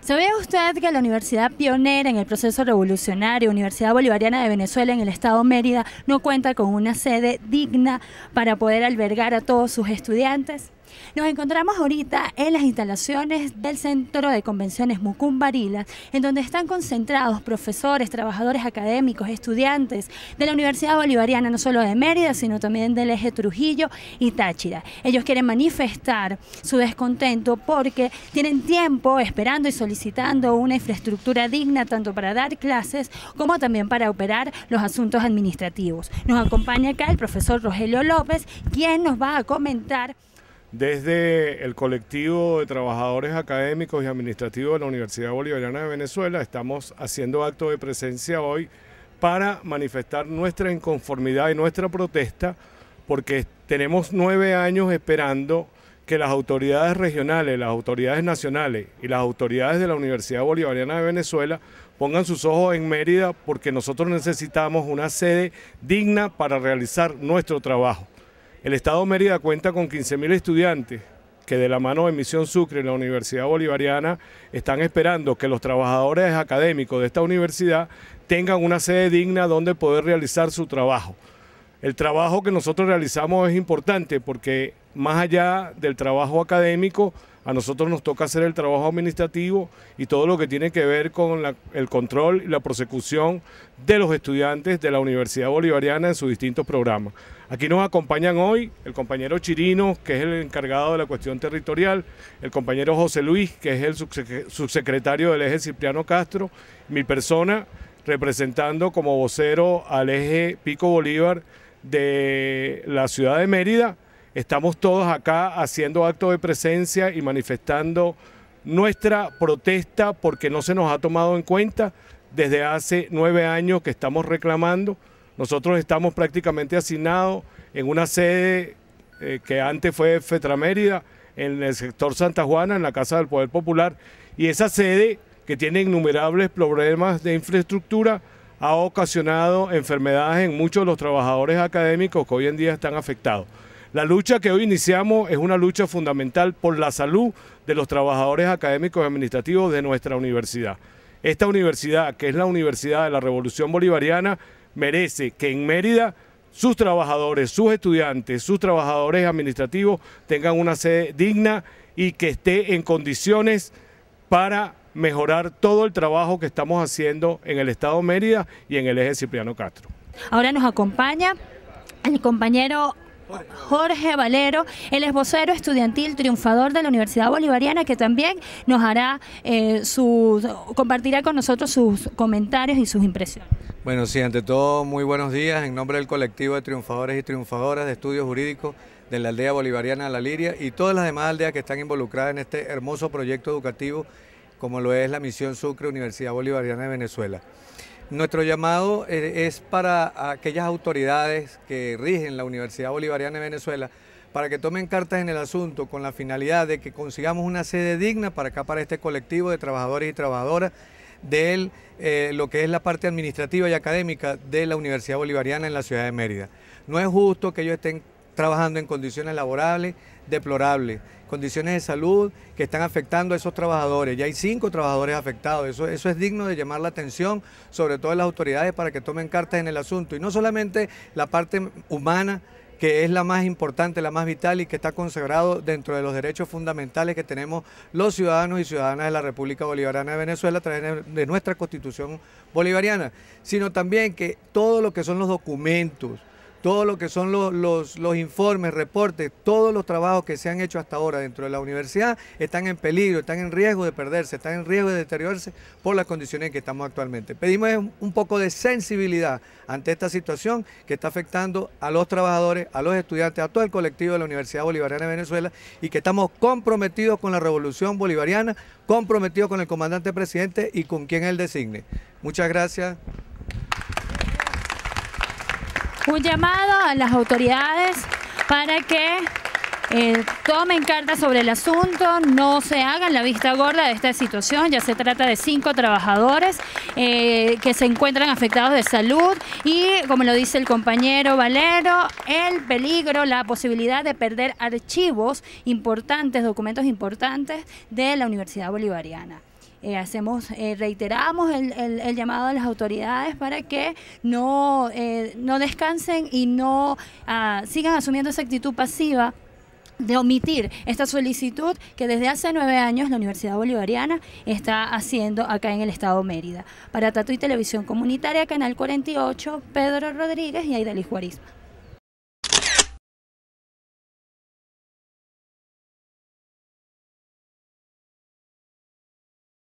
¿Sabía usted que la universidad pionera en el proceso revolucionario, Universidad Bolivariana de Venezuela en el estado Mérida, no cuenta con una sede digna para poder albergar a todos sus estudiantes? Nos encontramos ahorita en las instalaciones del Centro de Convenciones Mucumbarila, en donde están concentrados profesores, trabajadores académicos, estudiantes de la Universidad Bolivariana, no solo de Mérida, sino también del eje Trujillo y Táchira. Ellos quieren manifestar su descontento porque tienen tiempo esperando y solicitando una infraestructura digna tanto para dar clases como también para operar los asuntos administrativos. Nos acompaña acá el profesor Rogelio López, quien nos va a comentar desde el colectivo de trabajadores académicos y administrativos de la Universidad Bolivariana de Venezuela estamos haciendo acto de presencia hoy para manifestar nuestra inconformidad y nuestra protesta porque tenemos nueve años esperando que las autoridades regionales, las autoridades nacionales y las autoridades de la Universidad Bolivariana de Venezuela pongan sus ojos en Mérida porque nosotros necesitamos una sede digna para realizar nuestro trabajo. El Estado de Mérida cuenta con 15.000 estudiantes que de la mano de Misión Sucre y la Universidad Bolivariana están esperando que los trabajadores académicos de esta universidad tengan una sede digna donde poder realizar su trabajo. El trabajo que nosotros realizamos es importante porque más allá del trabajo académico, a nosotros nos toca hacer el trabajo administrativo y todo lo que tiene que ver con el control y la prosecución de los estudiantes de la Universidad Bolivariana en sus distintos programas. Aquí nos acompañan hoy el compañero Chirino, que es el encargado de la cuestión territorial, el compañero José Luis, que es el subsecretario del eje Cipriano Castro, mi persona representando como vocero al eje Pico Bolívar de la ciudad de Mérida. Estamos todos acá haciendo acto de presencia y manifestando nuestra protesta porque no se nos ha tomado en cuenta desde hace nueve años que estamos reclamando. Nosotros estamos prácticamente asignados en una sede eh, que antes fue Fetramérida, en el sector Santa Juana, en la Casa del Poder Popular, y esa sede que tiene innumerables problemas de infraestructura, ha ocasionado enfermedades en muchos de los trabajadores académicos que hoy en día están afectados. La lucha que hoy iniciamos es una lucha fundamental por la salud de los trabajadores académicos y administrativos de nuestra universidad. Esta universidad, que es la Universidad de la Revolución Bolivariana, merece que en Mérida sus trabajadores, sus estudiantes, sus trabajadores administrativos tengan una sede digna y que esté en condiciones para mejorar todo el trabajo que estamos haciendo en el Estado Mérida y en el eje Cipriano Castro. Ahora nos acompaña el compañero Jorge Valero, el es estudiantil triunfador de la Universidad Bolivariana, que también nos hará eh, su compartirá con nosotros sus comentarios y sus impresiones. Bueno, sí, ante todo, muy buenos días. En nombre del colectivo de triunfadores y triunfadoras de estudios jurídicos de la aldea bolivariana La Liria y todas las demás aldeas que están involucradas en este hermoso proyecto educativo como lo es la Misión Sucre Universidad Bolivariana de Venezuela. Nuestro llamado e, es para aquellas autoridades que rigen la Universidad Bolivariana de Venezuela para que tomen cartas en el asunto con la finalidad de que consigamos una sede digna para acá, para este colectivo de trabajadores y trabajadoras de eh, lo que es la parte administrativa y académica de la Universidad Bolivariana en la ciudad de Mérida. No es justo que ellos estén trabajando en condiciones laborables deplorables, condiciones de salud que están afectando a esos trabajadores. Ya hay cinco trabajadores afectados. Eso, eso es digno de llamar la atención, sobre todo las autoridades, para que tomen cartas en el asunto. Y no solamente la parte humana que es la más importante, la más vital y que está consagrado dentro de los derechos fundamentales que tenemos los ciudadanos y ciudadanas de la República Bolivariana de Venezuela a través de nuestra constitución bolivariana, sino también que todo lo que son los documentos, todo lo que son los, informes, reportes, todos los trabajos que se han hecho hasta ahora dentro de la universidad están en peligro, están en riesgo de perderse, están en riesgo de deteriorarse por las condiciones en que estamos actualmente. Pedimos un poco de sensibilidad ante esta situación que está afectando a los trabajadores, a los estudiantes, a todo el colectivo de la Universidad Bolivariana de Venezuela y que estamos comprometidos con la revolución bolivariana, comprometidos con el comandante presidente y con quien él designe. Muchas gracias un llamado a las autoridades para que eh, tomen cartas sobre el asunto, no se hagan la vista gorda de esta situación, ya se trata de cinco trabajadores eh, que se encuentran afectados de salud y, como lo dice el compañero Valero, el peligro, la posibilidad de perder archivos importantes, documentos importantes de la Universidad Bolivariana. Eh, hacemos, eh, reiteramos el, llamado a las autoridades para que no, eh, no descansen y no ah, sigan asumiendo esa actitud pasiva de omitir esta solicitud que desde hace nueve años la Universidad Bolivariana está haciendo acá en el Estado Mérida. Para Tatu y Televisión Comunitaria, Canal 48, Pedro Rodríguez y Aidali Juarisma.